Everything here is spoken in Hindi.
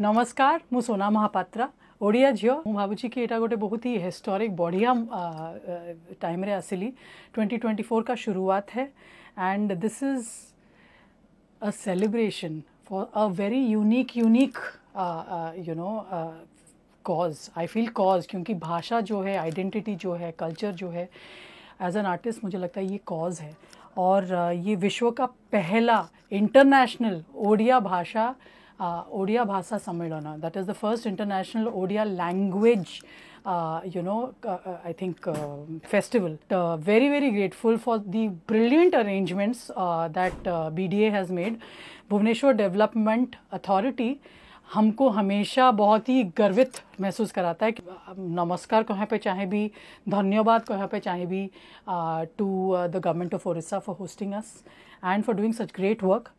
नमस्कार मु सोना महापात्रा ओडिया ଝିଅ ମୁଁ ଭାବୁଛି कि यहाँ गोटे बहुत ही हिस्टोरिक बढ़िया टाइम रे आसली 2024 का शुरुआत है and this is a celebration for a very unique unique you know cause I feel cause क्योंकि भाषा जो है आइडेंटिटी जो है कल्चर जो है एज एन आर्टिस्ट मुझे लगता है ये कॉज है और uh, ये विश्व का पहला इंटरनेशनल ओडिया भाषा uh, Odia Bhasa Sammelana. That is the first international Odia language, uh, you know, uh, I think, festival. very, very grateful for the brilliant arrangements that BDA has made. Bhuvneshwar Development Authority हमको हमेशा बहुत ही गर्वित महसूस कराता है कि नमस्कार कहें पे चाहे भी धन्यवाद कहें पे चाहे भी to the government of Orissa for hosting us and for doing such great work